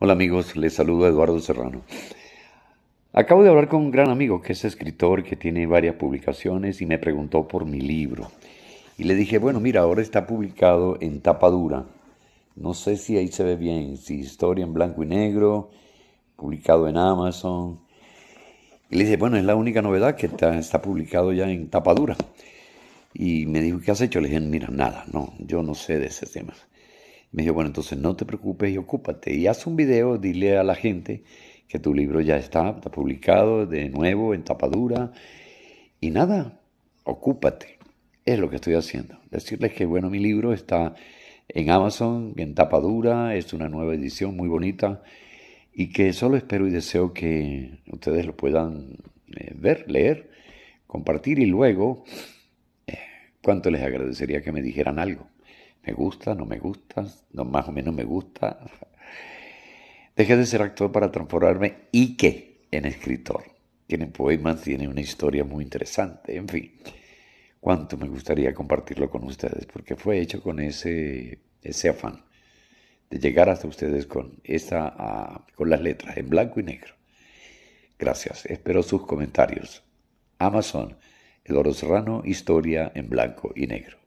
Hola amigos, les saludo a Eduardo Serrano. Acabo de hablar con un gran amigo que es escritor, que tiene varias publicaciones y me preguntó por mi libro. Y le dije, bueno, mira, ahora está publicado en tapa dura. No sé si ahí se ve bien, si historia en blanco y negro, publicado en Amazon. Y le dije, bueno, es la única novedad que está, publicado ya en tapa dura. Y me dijo, ¿qué has hecho? Le dije, mira, nada, no, yo no sé de ese tema me dijo, bueno, entonces no te preocupes y ocúpate y haz un video, dile a la gente que tu libro ya está, está publicado de nuevo en tapadura y nada, ocúpate. Es lo que estoy haciendo. Decirles que, bueno, mi libro está en Amazon, en tapadura, es una nueva edición muy bonita y que solo espero y deseo que ustedes lo puedan eh, ver, leer, compartir y luego, eh, cuánto les agradecería que me dijeran algo. Me gusta, no me gusta, no, más o menos me gusta. Dejé de ser actor para transformarme y que en escritor. Tiene poemas, tiene una historia muy interesante, en fin. Cuánto me gustaría compartirlo con ustedes, porque fue hecho con ese, ese afán de llegar hasta ustedes con, esta, con las letras en blanco y negro. Gracias, espero sus comentarios. Amazon, El Oro Serrano, Historia en blanco y negro.